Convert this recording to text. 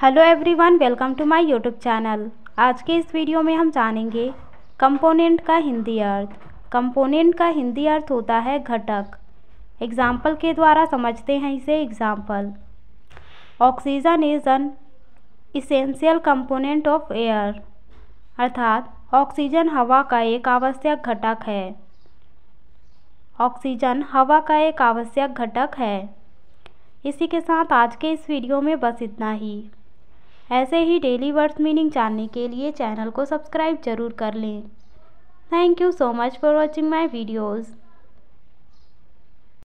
hello everyone welcome to my YouTube channel आज के इस वीडियो में हम जानेंगे कंपोनेंट का हिंदी अर्थ कंपोनेंट का हिंदी अर्थ होता है घटक एग्जाम्पल के द्वारा समझते हैं इसे example oxygen is an essential component of air अर्थात ऑक्सीजन हवा का एक आवश्यक घटक है ऑक्सीजन हवा का एक आवश्यक घटक है इसी के साथ आज के इस वीडियो में बस इतना ही ऐसे ही डेली वर्ड्स मीनिंग जानने के लिए चैनल को सब्सक्राइब जरूर कर लें thank you so much for watching my videos